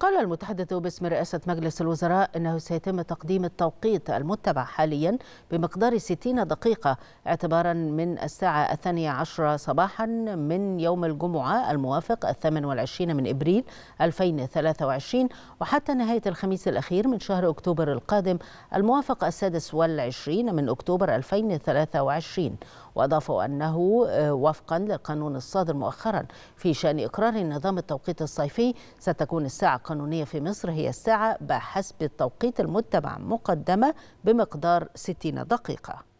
قال المتحدث باسم رئاسة مجلس الوزراء أنه سيتم تقديم التوقيت المتبع حاليا بمقدار 60 دقيقة اعتبارا من الساعة الثانية عشرة صباحا من يوم الجمعة الموافق الثامن والعشرين من إبريل 2023 وحتى نهاية الخميس الأخير من شهر أكتوبر القادم الموافق السادس والعشرين من أكتوبر 2023 وأضافوا أنه آه، وفقا للقانون الصادر مؤخرا في شأن إقرار نظام التوقيت الصيفي ستكون الساعة القانونية في مصر هي الساعة بحسب التوقيت المتبع مقدمة بمقدار 60 دقيقة